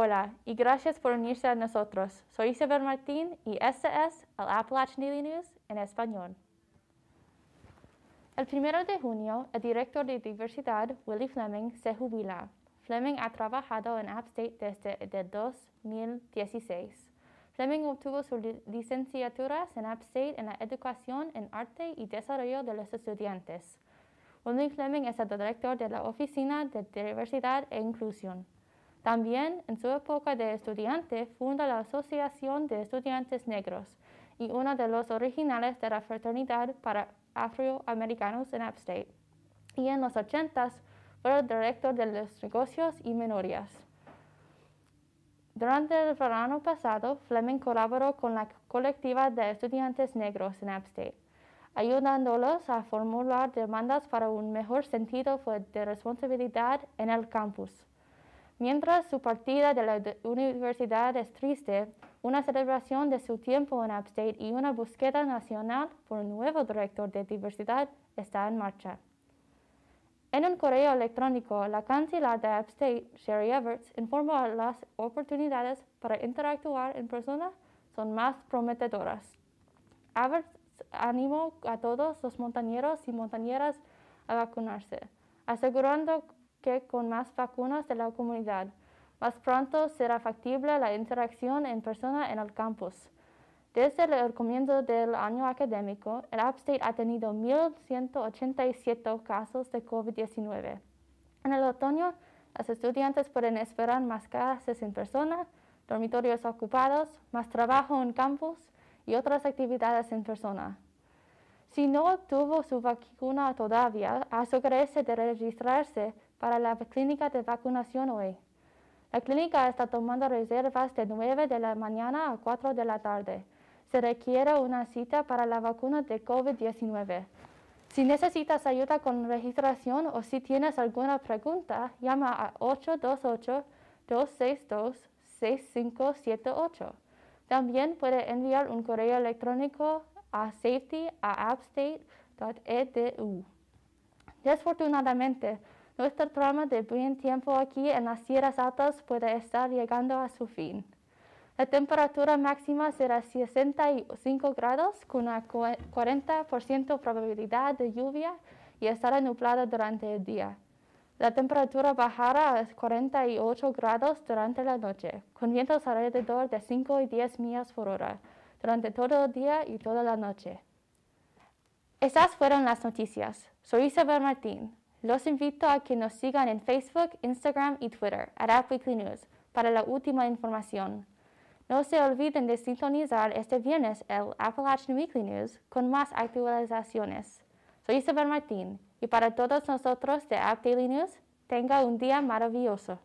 Hola y gracias por unirse a nosotros. Soy Isabel Martín y este es el Appalachian Daily News en español. El 1 de junio, el director de diversidad, Willie Fleming, se jubila. Fleming ha trabajado en App State desde 2016. Fleming obtuvo sus licenciaturas en App State en la educación en arte y desarrollo de los estudiantes. Willie Fleming es el director de la Oficina de Diversidad e Inclusión. También en su época de estudiante funda la Asociación de Estudiantes Negros y uno de los originales de la fraternidad para afroamericanos en Upstate. Y en los 80s fue el director de los negocios y minorías. Durante el verano pasado, Fleming colaboró con la colectiva de estudiantes negros en Upstate, ayudándolos a formular demandas para un mejor sentido de responsabilidad en el campus. Mientras su partida de la universidad es triste, una celebración de su tiempo en Upstate y una búsqueda nacional por un nuevo director de diversidad está en marcha. En un correo electrónico, la canciller de Upstate, Sherry Everts, informó que las oportunidades para interactuar en persona son más prometedoras. Everts animó a todos los montañeros y montañeras a vacunarse, asegurando que con más vacunas de la comunidad. Más pronto será factible la interacción en persona en el campus. Desde el comienzo del año académico, el Upstate ha tenido 1.187 casos de COVID-19. En el otoño, los estudiantes pueden esperar más clases en persona, dormitorios ocupados, más trabajo en campus y otras actividades en persona. Si no obtuvo su vacuna todavía, asegúrese de registrarse para la clínica de vacunación hoy. La clínica está tomando reservas de 9 de la mañana a 4 de la tarde. Se requiere una cita para la vacuna de COVID-19. Si necesitas ayuda con registración o si tienes alguna pregunta, llama a 828-262-6578. También puede enviar un correo electrónico a safety@appstate.edu. Desafortunadamente, nuestro trama de buen tiempo aquí en las Sierras Altas puede estar llegando a su fin. La temperatura máxima será 65 grados con una 40% probabilidad de lluvia y estará nublada durante el día. La temperatura bajará a 48 grados durante la noche, con vientos alrededor de 5 y 10 millas por hora durante todo el día y toda la noche. Esas fueron las noticias. Soy Isabel Martín. Los invito a que nos sigan en Facebook, Instagram y Twitter, App Weekly News, para la última información. No se olviden de sintonizar este viernes el Appalachian Weekly News con más actualizaciones. Soy Isabel Martín y para todos nosotros de App Daily News, tenga un día maravilloso.